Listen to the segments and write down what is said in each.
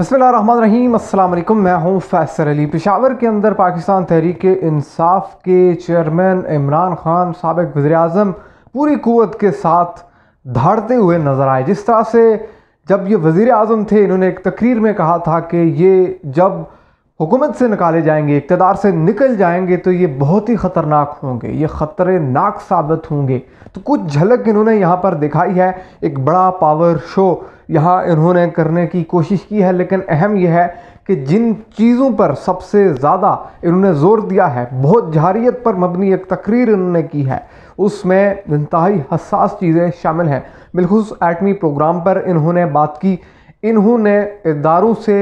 बसमीम अल्लाम मैं हूं फैसर अली पिशावर के अंदर पाकिस्तान तहरीक इंसाफ के चेयरमैन इमरान खान सबक वज़ी अजम पूरी क़वत के साथ धाड़ते हुए नज़र आए जिस तरह से जब ये वज़ी अजम थे इन्होंने एक तकरीर में कहा था कि ये जब हुकूमत से निकाले जाएंगे इकतदार से निकल जाएंगे तो ये बहुत ही ख़तरनाक होंगे ये ख़तरनाक साबित होंगे तो कुछ झलक इन्होंने यहाँ पर दिखाई है एक बड़ा पावर शो यहाँ इन्होंने करने की कोशिश की है लेकिन अहम यह है कि जिन चीज़ों पर सबसे ज़्यादा इन्होंने ज़ोर दिया है बहुत जहारियत पर मबनी एक तकरीर इन्होंने की है उसमें इंतहाई हसास चीज़ें शामिल हैं बिलखुस एटमी प्रोग्राम पर इन्होंने बात की इन्होंने इदारों से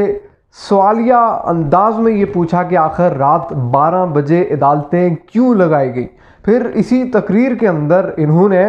सवालिया अंदाज में ये पूछा कि आखिर रात 12 बजे अदालतें क्यों लगाई गई फिर इसी तकरीर के अंदर इन्होंने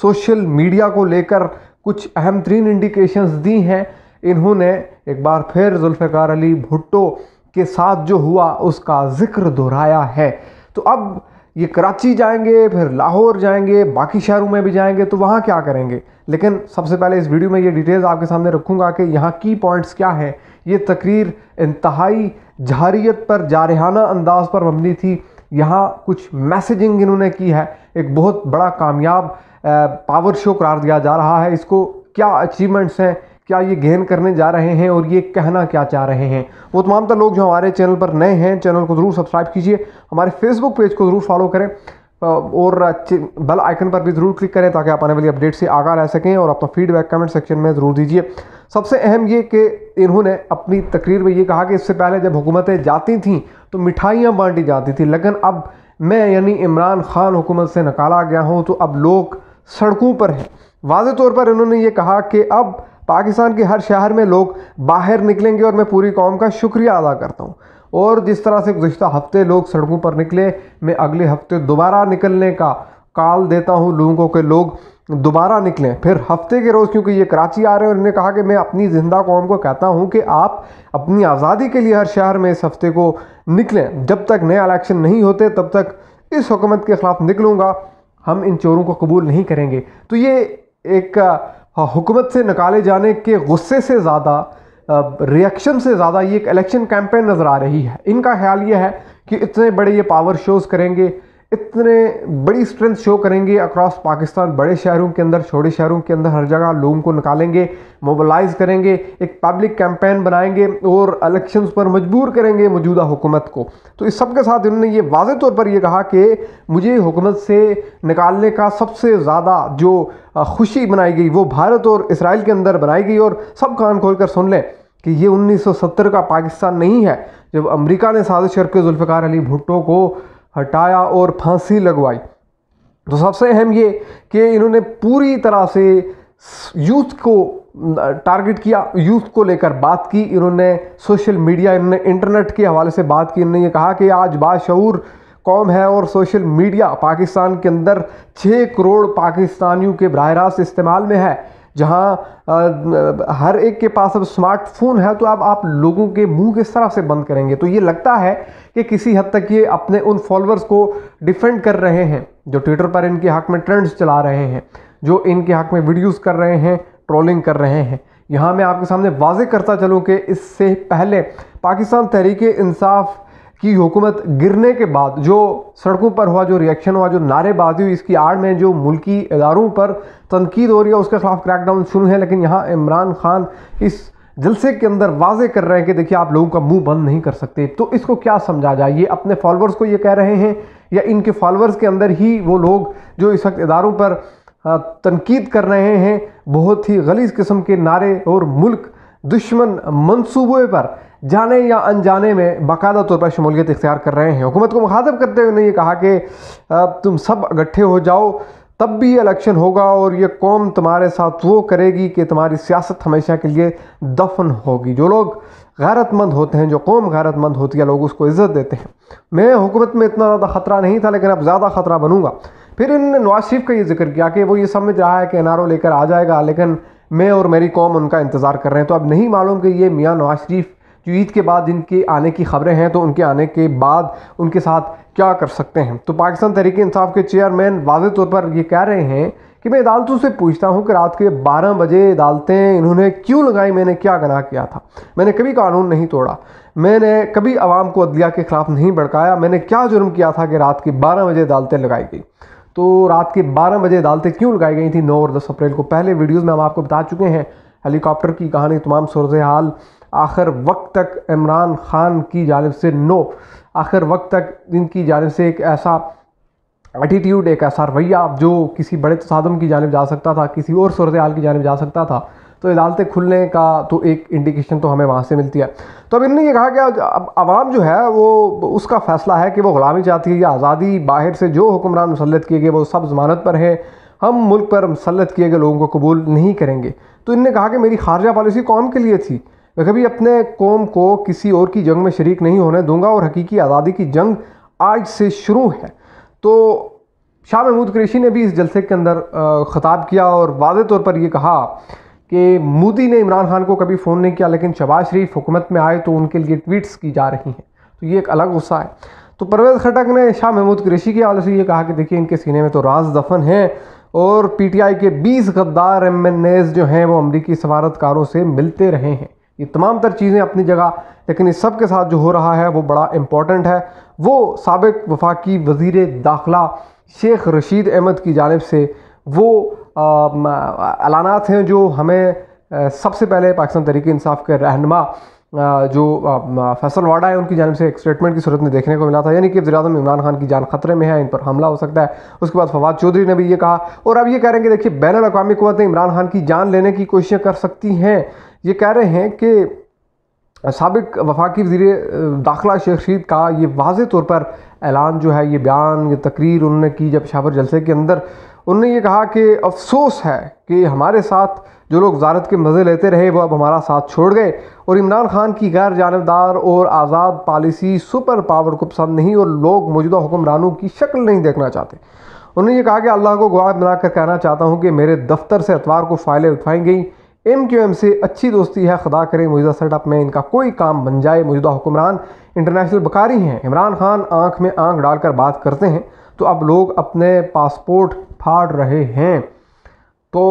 सोशल मीडिया को लेकर कुछ अहम तरीन इंडिकेशंस दी हैं इन्होंने एक बार फिर जुल्फ़ार अली भुट्टो के साथ जो हुआ उसका जिक्र दोहराया है तो अब ये कराची जाएंगे फिर लाहौर जाएंगे बाकी शहरों में भी जाएंगे तो वहाँ क्या करेंगे लेकिन सबसे पहले इस वीडियो में ये डिटेल्स आपके सामने रखूँगा कि यहाँ की पॉइंट्स क्या हैं ये तकरीर इंतहाई जहारीत पर जारहाना अंदाज पर मबनी थी यहाँ कुछ मैसेजिंग इन्होंने की है एक बहुत बड़ा कामयाब पावर शो करार दिया जा रहा है इसको क्या अचीवमेंट्स हैं क्या ये गेन करने जा रहे हैं और ये कहना क्या चाह रहे हैं वो तमाम तर लोग जो हमारे चैनल पर नए हैं चैनल को ज़रूर सब्सक्राइब कीजिए हमारे फेसबुक पेज को ज़रूर फॉलो करें और बेल आइकन पर भी ज़रूर क्लिक करें ताकि आप आने वाली अपडेट से आगा रह सकें और अपना फीडबैक कमेंट सेक्शन में ज़रूर दीजिए सबसे अहम ये कि इन्होंने अपनी तकरीर में ये कहा कि इससे पहले जब हुकूमतें जाती थीं तो मिठाइयाँ बांटी जाती थी लेकिन अब मैं यानी इमरान खान हुकूमत से निकाला गया हूँ तो अब लोग सड़कों पर है वाज तौर पर इन्होंने ये कहा कि अब पाकिस्तान के हर शहर में लोग बाहर निकलेंगे और मैं पूरी कौम का शुक्रिया अदा करता हूँ और जिस तरह से गुज्त हफ्ते लोग सड़कों पर निकले मैं अगले हफ्ते दोबारा निकलने का काल देता हूँ लोगों को कि लोग दोबारा निकलें फिर हफ्ते के रोज़ क्योंकि ये कराची आ रहे हैं और इन्होंने कहा कि मैं अपनी ज़िंदा कौम को कहता हूँ कि आप अपनी आज़ादी के लिए हर शहर में इस हफ्ते को निकलें जब तक नए इलेक्शन नहीं होते तब तक इस हुकूमत के ख़िलाफ़ निकलूँगा हम इन चोरों को कबूल नहीं करेंगे तो ये एक हाँ, हुकूमत से निकाले जाने के गुस्से से ज़्यादा रिएक्शन से ज़्यादा ये एक इलेक्शन कैंपेन नज़र आ रही है इनका ख्याल ये है कि इतने बड़े ये पावर शोज़ करेंगे इतने बड़ी स्ट्रेंथ शो करेंगे अक्रॉस पाकिस्तान बड़े शहरों के अंदर छोटे शहरों के अंदर हर जगह लोगों को निकालेंगे मोबालाइज करेंगे एक पब्लिक कैंपेन बनाएंगे और इलेक्शंस पर मजबूर करेंगे मौजूदा हुकूमत को तो इस सब के साथ इन्होंने ये वाज तौर पर यह कहा कि मुझे हुकूमत से निकालने का सबसे ज़्यादा जो खुशी बनाई गई वो भारत और इसराइल के अंदर बनाई गई और सब कान खोल कर सुन लें कि ये उन्नीस का पाकिस्तान नहीं है जब अमेरिका ने साजिश करके जुल्फ़ार अली भुट्टो को हटाया और फांसी लगवाई तो सबसे अहम ये कि इन्होंने पूरी तरह से यूथ को टारगेट किया यूथ को लेकर बात की इन्होंने सोशल मीडिया इन्होंने इंटरनेट के हवाले से बात की इन्होंने ये कहा कि आज बाशूर कौम है और सोशल मीडिया पाकिस्तान के अंदर छः करोड़ पाकिस्तानियों के बरह रास्त इस्तेमाल में है जहाँ हर एक के पास अब स्मार्टफोन है तो अब आप लोगों के मुंह किस तरह से बंद करेंगे तो ये लगता है कि किसी हद तक ये अपने उन फॉलोअर्स को डिफेंड कर रहे हैं जो ट्विटर पर इनके हक में ट्रेंड्स चला रहे हैं जो इनके हक में वीडियोज़ कर रहे हैं ट्रोलिंग कर रहे हैं यहाँ मैं आपके सामने वाजे करता चलूँ कि इससे पहले पाकिस्तान तहरीक इंसाफ़ की हुकूमत गिरने के बाद जो सड़कों पर हुआ जो रिएक्शन हुआ जो नारेबाजी हुई इसकी आड़ में जो मुल्की इदारों पर तनकीद हो रही है उसके खिलाफ क्रैकडाउन शुरू है लेकिन यहाँ इमरान खान इस जलसे के अंदर वाजे कर रहे हैं कि देखिए आप लोगों का मुंह बंद नहीं कर सकते तो इसको क्या समझा जाए ये अपने फॉलोअर्स को ये कह रहे हैं या इनके फॉलोअर्स के अंदर ही वो लोग जो इस वक्त इदारों पर तनकीद कर रहे हैं बहुत ही गलीज किस्म के नारे और मुल्क दुश्मन मनसूबों पर जाने या अनजाने में बाकायदा तौर पर शमूलियत इख्तियार कर रहे हैं हुकूमत को मुखातब करते हुए उन्होंने ये कहा कि तुम सब इकट्ठे हो जाओ तब भी इलेक्शन होगा और ये कौम तुम्हारे साथ वो करेगी कि तुम्हारी सियासत हमेशा के लिए दफन होगी जो लोग गैरतमंद होते हैं जो कौम गैरतमंद होती है लोग उसको इज़्ज़त देते हैं मैं हुकूमत में इतना ज़्यादा ख़तरा नहीं था लेकिन अब ज़्यादा ख़तरा बनूंगा फिर इन नवाज शरीफ का ये जिक्र किया कि वो ये समझ रहा है कि ओ लेकर आ जाएगा लेकिन मैं और मेरी कौम उनका इंतज़ार कर रहे हैं तो अब नहीं मालूम कि ये मियाँ नवाज शरीफ जो ईद के बाद जिनके आने की खबरें हैं तो उनके आने के बाद उनके साथ क्या कर सकते हैं तो पाकिस्तान तहरीक इंसाफ के चेयरमैन वाज तौर पर ये कह रहे हैं कि मैं अदालतों से पूछता हूँ कि रात के 12 बजे अदालतें इन्होंने क्यों लगाई मैंने क्या गना किया था मैंने कभी कानून नहीं तोड़ा मैंने कभी आवाम को अदलिया के ख़िलाफ़ नहीं भड़काया मैंने क्या जुर्म किया था कि रात के 12 बजे अदालतें लगाई गई तो रात के 12 बजे अदालतें क्यों लगाई गई थी नौ और दस अप्रैल को पहले वीडियोज़ में हम आपको बता चुके हैं हेलीकॉप्टर की कहानी तमाम सूरत हाल आखिर वक्त तक इमरान ख़ान की जानब से नो आखिर वक्त तक इनकी जानब से एक ऐसा एटीट्यूड एक ऐसा रवैया जो किसी बड़े तसादम की जानब जा सकता था किसी और सूरत हाल की जानब जा सकता था तो अदालतें खुलने का तो एक इंडिकेशन तो हमें वहाँ से मिलती है तो अब इन्होंने ये कहा कि अब आवाम जो है वो उसका फ़ैसला है कि वो ग़ुलामी चाहती है या आज़ादी बाहर से जो हुक्मरान मुसलत किए गए वो सब ज़मानत पर हैं हम मुल्क पर मुसलत किए गए लोगों को कबूल नहीं करेंगे तो इनने कहा कि मेरी खारजा पॉलिसी कौम के लिए थी मैं कभी अपने कौम को किसी और की जंग में शरीक नहीं होने दूंगा और हकीकी आज़ादी की जंग आज से शुरू है तो शाह महमूद क्रेशी ने भी इस जलसे के अंदर ख़ताब किया और वाज तौर पर यह कहा कि मोदी ने इमरान खान को कभी फ़ोन नहीं किया लेकिन शबाज शरीफ हुकूमत में आए तो उनके लिए ट्वीट्स की जा रही हैं तो ये एक अलग गुस्सा है तो परवेज़ खटक ने शाह महमूद क्रेशी के हवाले से ये कहा कि देखिए इनके सीने में तो राज दफन है और पीटीआई के 20 गद्दार एम जो हैं वो अमरीकी सफारतकारों से मिलते रहे हैं ये तमाम तर चीज़ें अपनी जगह लेकिन इस सब के साथ जो हो रहा है वो बड़ा इम्पॉर्टेंट है वो सबक वफाकी वज़ी दाखिला शेख रशीद अहमद की जानब से वो अलानात हैं जो हमें सबसे पहले पाकिस्तान तरीके इंसाफ के रहनमा जो फैसल वाडा है उनकी जानब से एक स्टेटमेंट की सूरत में देखने को मिला था यानी कि वजी अजम इमरान खान की जान खतरे में है इन पर हमला हो सकता है उसके बाद फवाद चौधरी ने भी ये कहा और अब ये कह रहे हैं कि देखिए बैन अवी कवतें इमरान खान की जान लेने की कोशिशें कर सकती हैं ये कह रहे हैं कि सबक वफाकी वजीर दाखिला रशीद का ये वाज तौर पर ऐलान जो है ये बयान ये तकरीर उन्होंने की जब पेशावर जलसे के अंदर उन्होंने ये कहा कि अफसोस है कि हमारे साथ जो लोग वजारत के मज़े लेते रहे वो अब हमारा साथ छोड़ गए और इमरान खान की गैर जानबदार और आज़ाद पॉलिसी सुपर पावर को पसंद नहीं और लोग मौजूदा हुक्मरानों की शक्ल नहीं देखना चाहते उन्होंने ये कहा कि अल्लाह को गवाह बनाकर कहना चाहता हूँ कि मेरे दफ्तर से अतवार को फाइलें उठाई गई एम क्यू एम से अच्छी दोस्ती है खुदा करें मौजूदा सेटअप में इनका कोई काम बन जाए मौजूदा हुक्मरान इंटरनेशनल बकारी हैं इमरान खान आंख में आंख डालकर बात करते हैं तो अब लोग अपने पासपोर्ट फाड़ रहे हैं तो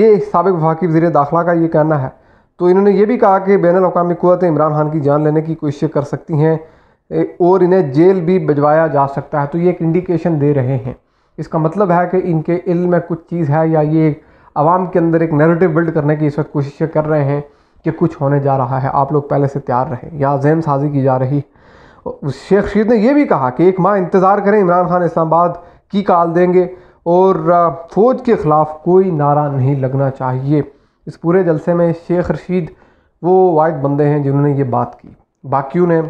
ये सबक वफाकी वजी दाखिला का ये कहना है तो इन्होंने ये भी कहा कि बैन अवी कुतें इमरान खान की जान लेने की कोशिश कर सकती हैं और इन्हें जेल भी भिजवाया जा सकता है तो ये एक इंडिकेशन दे रहे हैं इसका मतलब है कि इनके इल में कुछ चीज़ है या ये आवाम के अंदर एक नैरेटिव बिल्ड करने की इस वक्त कोशिशें कर रहे हैं कि कुछ होने जा रहा है आप लोग पहले से तैयार रहें या जहन साजी की जा रही शेख रशीद ने यह भी कहा कि एक माह इंतज़ार करें इमरान खान इस्लामाबाद की काल देंगे और फ़ौज के ख़िलाफ़ कोई नारा नहीं लगना चाहिए इस पूरे जलसे में शेख रशीद वो वाइट बंदे हैं जिन्होंने ये बात की बाकियों ने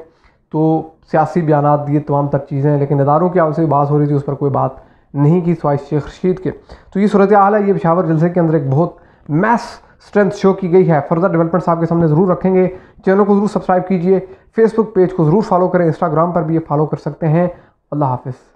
तो सियासी बयान दिए तमाम तक चीज़ें लेकिन इदारों की आपसे बात हो रही थी उस पर कोई बात नहीं की स्वाइश शेख रशीद के तो ये सूरत आल है ये पिशावर जलसे के अंदर एक बहुत मैस स्ट्रेंथ शो की गई है फर्दर डेवलपमेंट्स आपके सामने ज़रूर रखेंगे चैनल को ज़रूर सब्सक्राइब कीजिए फेसबुक पेज को ज़रूर फॉलो करें इंस्टाग्राम पर भी ये फॉलो कर सकते हैं अल्लाह हाफिज़